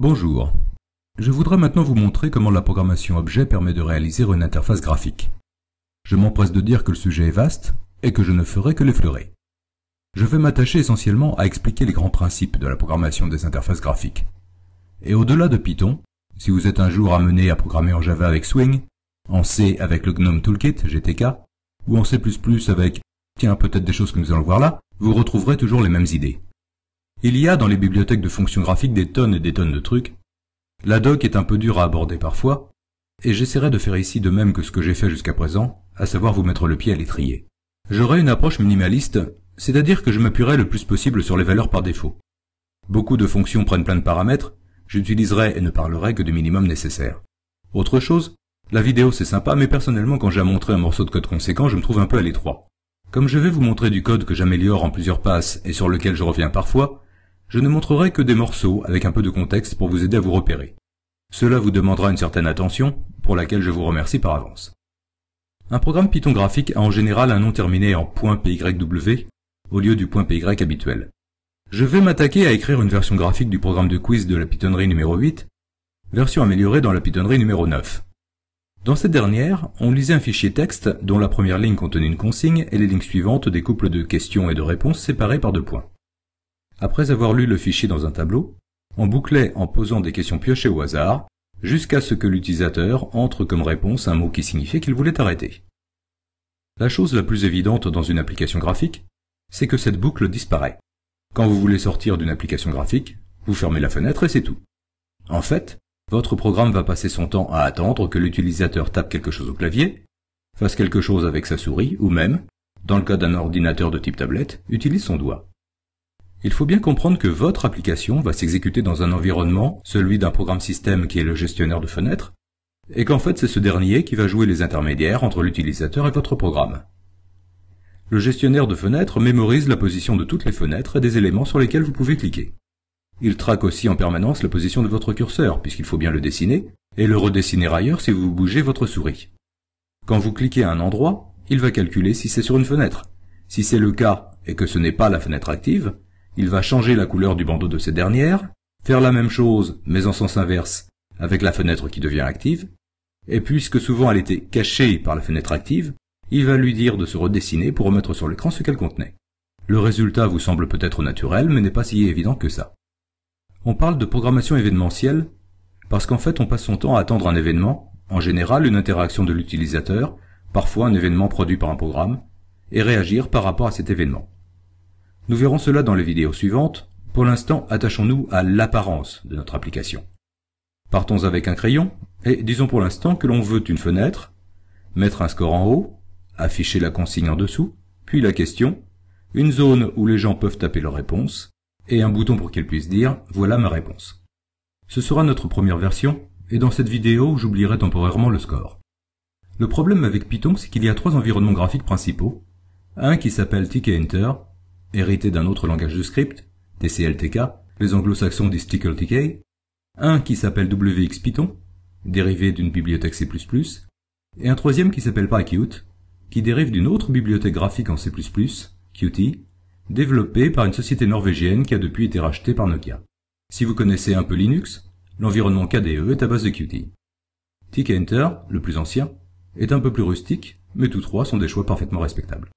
Bonjour. Je voudrais maintenant vous montrer comment la programmation objet permet de réaliser une interface graphique. Je m'empresse de dire que le sujet est vaste et que je ne ferai que l'effleurer. Je vais m'attacher essentiellement à expliquer les grands principes de la programmation des interfaces graphiques. Et au-delà de Python, si vous êtes un jour amené à programmer en Java avec Swing, en C avec le GNOME Toolkit, GTK, ou en C++ avec, tiens, peut-être des choses que nous allons voir là, vous retrouverez toujours les mêmes idées. Il y a dans les bibliothèques de fonctions graphiques des tonnes et des tonnes de trucs. La doc est un peu dure à aborder parfois, et j'essaierai de faire ici de même que ce que j'ai fait jusqu'à présent, à savoir vous mettre le pied à l'étrier. J'aurai une approche minimaliste, c'est-à-dire que je m'appuierai le plus possible sur les valeurs par défaut. Beaucoup de fonctions prennent plein de paramètres, j'utiliserai et ne parlerai que du minimum nécessaire. Autre chose, la vidéo c'est sympa, mais personnellement quand j'ai à montrer un morceau de code conséquent, je me trouve un peu à l'étroit. Comme je vais vous montrer du code que j'améliore en plusieurs passes et sur lequel je reviens parfois, je ne montrerai que des morceaux avec un peu de contexte pour vous aider à vous repérer. Cela vous demandera une certaine attention, pour laquelle je vous remercie par avance. Un programme Python graphique a en général un nom terminé en .pyw au lieu du .py habituel. Je vais m'attaquer à écrire une version graphique du programme de quiz de la Pythonnerie numéro 8, version améliorée dans la Pythonnerie numéro 9. Dans cette dernière, on lisait un fichier texte dont la première ligne contenait une consigne et les lignes suivantes des couples de questions et de réponses séparés par deux points. Après avoir lu le fichier dans un tableau, on bouclait en posant des questions piochées au hasard, jusqu'à ce que l'utilisateur entre comme réponse un mot qui signifiait qu'il voulait arrêter. La chose la plus évidente dans une application graphique, c'est que cette boucle disparaît. Quand vous voulez sortir d'une application graphique, vous fermez la fenêtre et c'est tout. En fait, votre programme va passer son temps à attendre que l'utilisateur tape quelque chose au clavier, fasse quelque chose avec sa souris ou même, dans le cas d'un ordinateur de type tablette, utilise son doigt. Il faut bien comprendre que votre application va s'exécuter dans un environnement, celui d'un programme système qui est le gestionnaire de fenêtres, et qu'en fait c'est ce dernier qui va jouer les intermédiaires entre l'utilisateur et votre programme. Le gestionnaire de fenêtres mémorise la position de toutes les fenêtres et des éléments sur lesquels vous pouvez cliquer. Il traque aussi en permanence la position de votre curseur, puisqu'il faut bien le dessiner, et le redessiner ailleurs si vous bougez votre souris. Quand vous cliquez à un endroit, il va calculer si c'est sur une fenêtre. Si c'est le cas et que ce n'est pas la fenêtre active, il va changer la couleur du bandeau de ces dernières, faire la même chose, mais en sens inverse, avec la fenêtre qui devient active, et puisque souvent elle était cachée par la fenêtre active, il va lui dire de se redessiner pour remettre sur l'écran ce qu'elle contenait. Le résultat vous semble peut-être naturel, mais n'est pas si évident que ça. On parle de programmation événementielle parce qu'en fait on passe son temps à attendre un événement, en général une interaction de l'utilisateur, parfois un événement produit par un programme, et réagir par rapport à cet événement. Nous verrons cela dans les vidéos suivantes. Pour l'instant, attachons-nous à l'apparence de notre application. Partons avec un crayon et disons pour l'instant que l'on veut une fenêtre, mettre un score en haut, afficher la consigne en dessous, puis la question, une zone où les gens peuvent taper leur réponse, et un bouton pour qu'ils puissent dire « voilà ma réponse ». Ce sera notre première version, et dans cette vidéo, j'oublierai temporairement le score. Le problème avec Python, c'est qu'il y a trois environnements graphiques principaux, un qui s'appelle Ticket Enter, hérité d'un autre langage de script, TCLTK, les anglo-saxons disent TickleTK, un qui s'appelle WXPython, dérivé d'une bibliothèque C++, et un troisième qui s'appelle PyQt, qui dérive d'une autre bibliothèque graphique en C++, Qt, développée par une société norvégienne qui a depuis été rachetée par Nokia. Si vous connaissez un peu Linux, l'environnement KDE est à base de Qt. Enter, le plus ancien, est un peu plus rustique, mais tous trois sont des choix parfaitement respectables.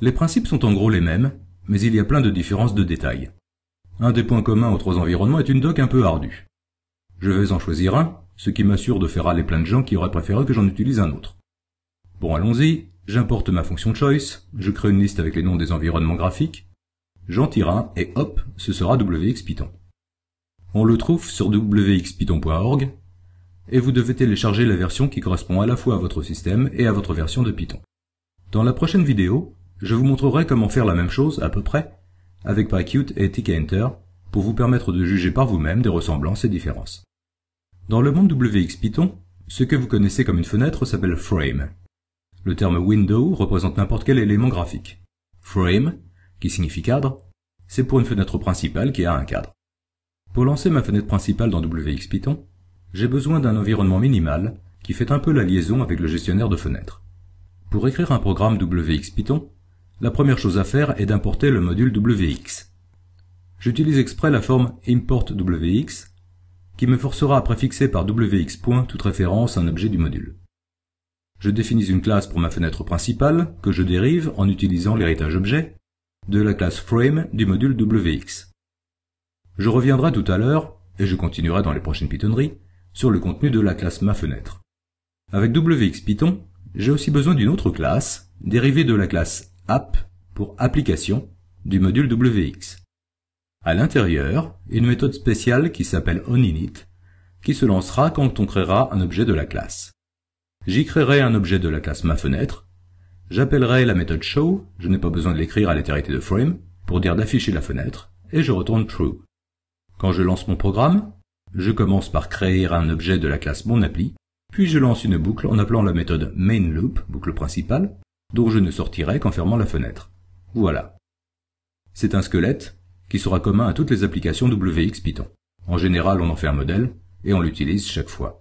Les principes sont en gros les mêmes, mais il y a plein de différences de détails. Un des points communs aux trois environnements est une doc un peu ardue. Je vais en choisir un, ce qui m'assure de faire aller plein de gens qui auraient préféré que j'en utilise un autre. Bon, allons-y, j'importe ma fonction choice, je crée une liste avec les noms des environnements graphiques, j'en tire un et hop, ce sera wxpython. On le trouve sur wxpython.org et vous devez télécharger la version qui correspond à la fois à votre système et à votre version de Python. Dans la prochaine vidéo, je vous montrerai comment faire la même chose, à peu près, avec PyCute et TKEnter, pour vous permettre de juger par vous-même des ressemblances et différences. Dans le monde WXPython, ce que vous connaissez comme une fenêtre s'appelle frame. Le terme window représente n'importe quel élément graphique. Frame, qui signifie cadre, c'est pour une fenêtre principale qui a un cadre. Pour lancer ma fenêtre principale dans WXPython, j'ai besoin d'un environnement minimal qui fait un peu la liaison avec le gestionnaire de fenêtres. Pour écrire un programme WXPython, la première chose à faire est d'importer le module WX. J'utilise exprès la forme import WX qui me forcera à préfixer par WX toute référence à un objet du module. Je définis une classe pour ma fenêtre principale que je dérive en utilisant l'héritage objet de la classe frame du module WX. Je reviendrai tout à l'heure, et je continuerai dans les prochaines pitonneries, sur le contenu de la classe ma fenêtre. Avec WXPython, Python, j'ai aussi besoin d'une autre classe, dérivée de la classe app pour application du module WX. À l'intérieur, une méthode spéciale qui s'appelle onInit, qui se lancera quand on créera un objet de la classe. J'y créerai un objet de la classe ma fenêtre. J'appellerai la méthode show, je n'ai pas besoin de l'écrire à l'étérité de frame, pour dire d'afficher la fenêtre, et je retourne true. Quand je lance mon programme, je commence par créer un objet de la classe mon appli, puis je lance une boucle en appelant la méthode mainLoop, boucle principale, dont je ne sortirai qu'en fermant la fenêtre. Voilà. C'est un squelette qui sera commun à toutes les applications WX Python. En général, on en fait un modèle et on l'utilise chaque fois.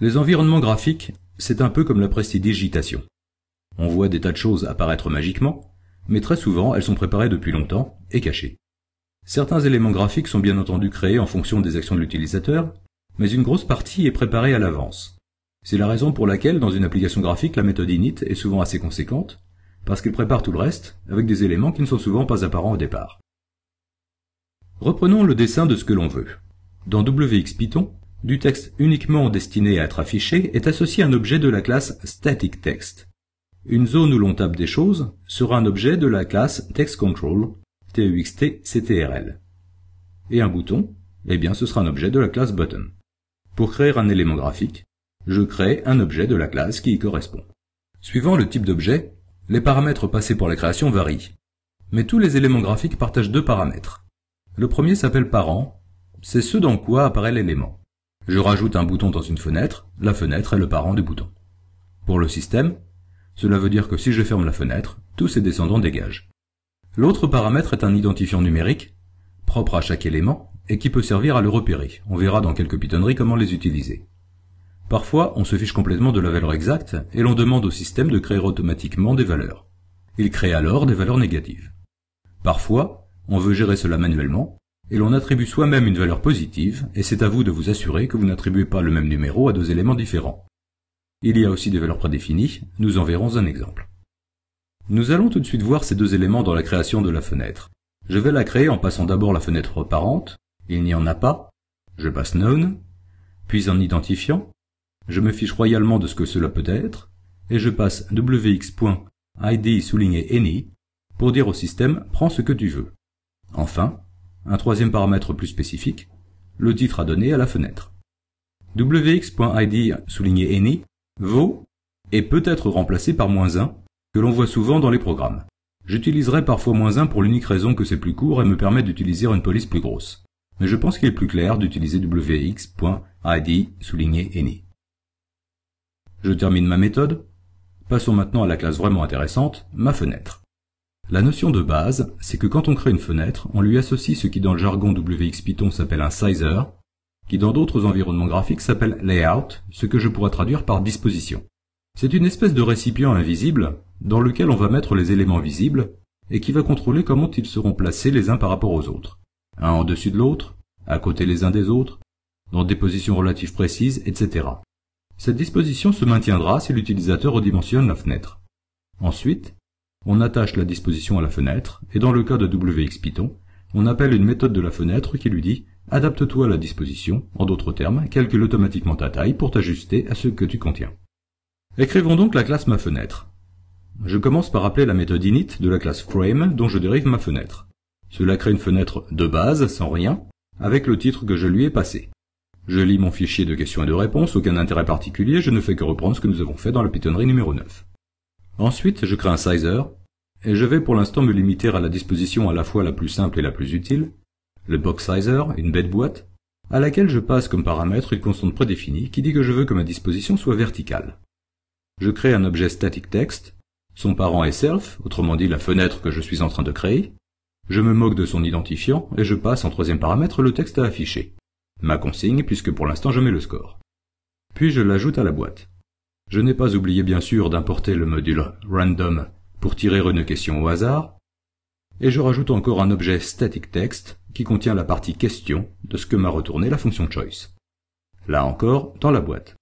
Les environnements graphiques, c'est un peu comme la prestidigitation. On voit des tas de choses apparaître magiquement, mais très souvent elles sont préparées depuis longtemps et cachées. Certains éléments graphiques sont bien entendu créés en fonction des actions de l'utilisateur, mais une grosse partie est préparée à l'avance. C'est la raison pour laquelle dans une application graphique, la méthode init est souvent assez conséquente, parce qu'elle prépare tout le reste avec des éléments qui ne sont souvent pas apparents au départ. Reprenons le dessin de ce que l'on veut. Dans WXPython, du texte uniquement destiné à être affiché est associé un objet de la classe StaticText. Une zone où l'on tape des choses sera un objet de la classe TextControl, TEXTCTRL. Et un bouton, eh bien ce sera un objet de la classe Button. Pour créer un élément graphique, je crée un objet de la classe qui y correspond. Suivant le type d'objet, les paramètres passés pour la création varient. Mais tous les éléments graphiques partagent deux paramètres. Le premier s'appelle parent, c'est ce dans quoi apparaît l'élément. Je rajoute un bouton dans une fenêtre, la fenêtre est le parent du bouton. Pour le système, cela veut dire que si je ferme la fenêtre, tous ses descendants dégagent. L'autre paramètre est un identifiant numérique, propre à chaque élément, et qui peut servir à le repérer. On verra dans quelques pitonneries comment les utiliser. Parfois, on se fiche complètement de la valeur exacte et l'on demande au système de créer automatiquement des valeurs. Il crée alors des valeurs négatives. Parfois, on veut gérer cela manuellement et l'on attribue soi-même une valeur positive et c'est à vous de vous assurer que vous n'attribuez pas le même numéro à deux éléments différents. Il y a aussi des valeurs prédéfinies, nous en verrons un exemple. Nous allons tout de suite voir ces deux éléments dans la création de la fenêtre. Je vais la créer en passant d'abord la fenêtre parente, il n'y en a pas, je passe none, puis en identifiant, je me fiche royalement de ce que cela peut être, et je passe wx.id any pour dire au système prends ce que tu veux. Enfin, un troisième paramètre plus spécifique, le titre à donner à la fenêtre. wx.id souligné any vaut et peut être remplacé par 1 que l'on voit souvent dans les programmes. J'utiliserai parfois 1 pour l'unique raison que c'est plus court et me permet d'utiliser une police plus grosse. Mais je pense qu'il est plus clair d'utiliser wx.id je termine ma méthode. Passons maintenant à la classe vraiment intéressante, ma fenêtre. La notion de base, c'est que quand on crée une fenêtre, on lui associe ce qui dans le jargon wxPython, s'appelle un sizer, qui dans d'autres environnements graphiques s'appelle layout, ce que je pourrais traduire par disposition. C'est une espèce de récipient invisible dans lequel on va mettre les éléments visibles et qui va contrôler comment ils seront placés les uns par rapport aux autres, un en dessus de l'autre, à côté les uns des autres, dans des positions relatives précises, etc. Cette disposition se maintiendra si l'utilisateur redimensionne la fenêtre. Ensuite, on attache la disposition à la fenêtre, et dans le cas de WXPython, on appelle une méthode de la fenêtre qui lui dit « Adapte-toi à la disposition », en d'autres termes, calcule automatiquement ta taille pour t'ajuster à ce que tu contiens. Écrivons donc la classe ma fenêtre ». Je commence par appeler la méthode init de la classe frame dont je dérive ma fenêtre. Cela crée une fenêtre de base, sans rien, avec le titre que je lui ai passé. Je lis mon fichier de questions et de réponses, aucun intérêt particulier, je ne fais que reprendre ce que nous avons fait dans la pitonnerie numéro 9. Ensuite, je crée un sizer, et je vais pour l'instant me limiter à la disposition à la fois la plus simple et la plus utile, le box sizer, une bête boîte, à laquelle je passe comme paramètre une constante prédéfinie qui dit que je veux que ma disposition soit verticale. Je crée un objet static text, son parent est self, autrement dit la fenêtre que je suis en train de créer, je me moque de son identifiant et je passe en troisième paramètre le texte à afficher. Ma consigne, puisque pour l'instant je mets le score. Puis je l'ajoute à la boîte. Je n'ai pas oublié bien sûr d'importer le module random pour tirer une question au hasard, et je rajoute encore un objet static text qui contient la partie question de ce que m'a retourné la fonction choice. Là encore, dans la boîte.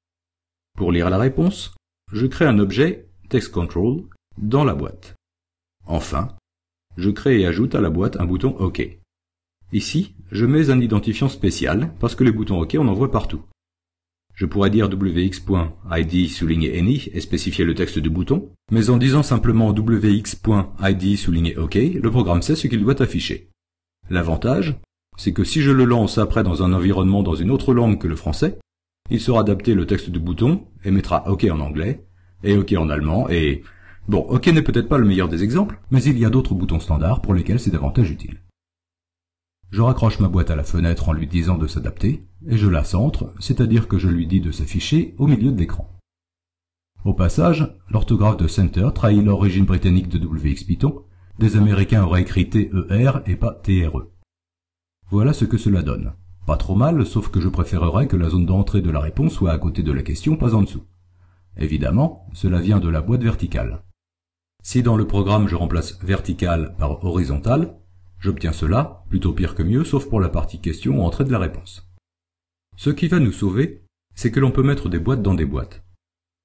Pour lire la réponse, je crée un objet control dans la boîte. Enfin, je crée et ajoute à la boîte un bouton OK. Ici, je mets un identifiant spécial parce que les boutons OK, on en voit partout. Je pourrais dire wx.id souligné any et spécifier le texte du bouton, mais en disant simplement wx.id souligné OK, le programme sait ce qu'il doit afficher. L'avantage, c'est que si je le lance après dans un environnement dans une autre langue que le français, il saura adapter le texte du bouton et mettra OK en anglais, et OK en allemand, et... Bon, OK n'est peut-être pas le meilleur des exemples, mais il y a d'autres boutons standards pour lesquels c'est davantage utile. Je raccroche ma boîte à la fenêtre en lui disant de s'adapter, et je la centre, c'est-à-dire que je lui dis de s'afficher au milieu de l'écran. Au passage, l'orthographe de Center trahit l'origine britannique de WX Python, des Américains auraient écrit TER et pas TRE. Voilà ce que cela donne. Pas trop mal, sauf que je préférerais que la zone d'entrée de la réponse soit à côté de la question, pas en dessous. Évidemment, cela vient de la boîte verticale. Si dans le programme je remplace verticale par horizontal. J'obtiens cela, plutôt pire que mieux, sauf pour la partie question ou entrée de la réponse. Ce qui va nous sauver, c'est que l'on peut mettre des boîtes dans des boîtes.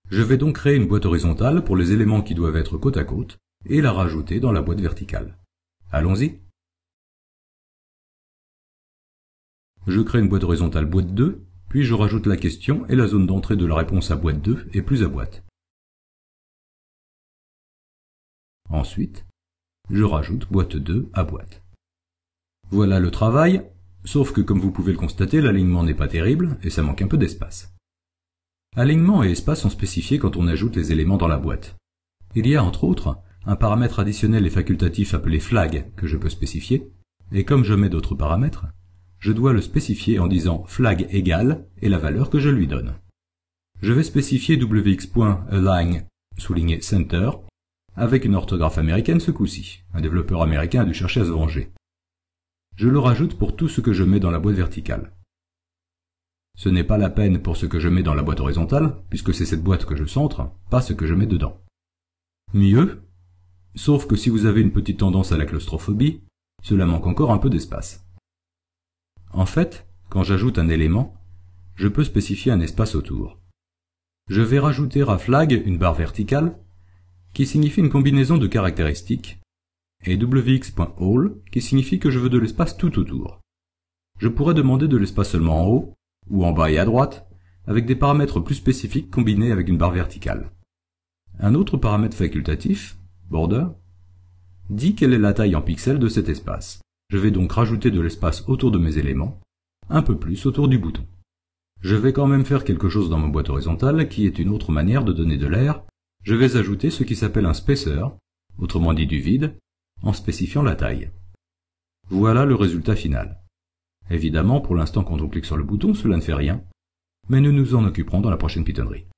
Je vais donc créer une boîte horizontale pour les éléments qui doivent être côte à côte et la rajouter dans la boîte verticale. Allons-y. Je crée une boîte horizontale boîte 2, puis je rajoute la question et la zone d'entrée de la réponse à boîte 2 et plus à boîte. Ensuite, je rajoute boîte 2 à boîte. Voilà le travail, sauf que comme vous pouvez le constater, l'alignement n'est pas terrible et ça manque un peu d'espace. Alignement et espace sont spécifiés quand on ajoute les éléments dans la boîte. Il y a entre autres un paramètre additionnel et facultatif appelé flag que je peux spécifier, et comme je mets d'autres paramètres, je dois le spécifier en disant flag égale et la valeur que je lui donne. Je vais spécifier wx.align souligné center avec une orthographe américaine ce coup-ci. Un développeur américain a dû chercher à se venger je le rajoute pour tout ce que je mets dans la boîte verticale. Ce n'est pas la peine pour ce que je mets dans la boîte horizontale, puisque c'est cette boîte que je centre, pas ce que je mets dedans. Mieux, sauf que si vous avez une petite tendance à la claustrophobie, cela manque encore un peu d'espace. En fait, quand j'ajoute un élément, je peux spécifier un espace autour. Je vais rajouter à flag une barre verticale, qui signifie une combinaison de caractéristiques, et wx.all qui signifie que je veux de l'espace tout autour. Je pourrais demander de l'espace seulement en haut, ou en bas et à droite, avec des paramètres plus spécifiques combinés avec une barre verticale. Un autre paramètre facultatif, border, dit quelle est la taille en pixels de cet espace. Je vais donc rajouter de l'espace autour de mes éléments, un peu plus autour du bouton. Je vais quand même faire quelque chose dans ma boîte horizontale qui est une autre manière de donner de l'air. Je vais ajouter ce qui s'appelle un spacer, autrement dit du vide, en spécifiant la taille. Voilà le résultat final. Évidemment, pour l'instant, quand on clique sur le bouton, cela ne fait rien, mais nous nous en occuperons dans la prochaine pitonnerie.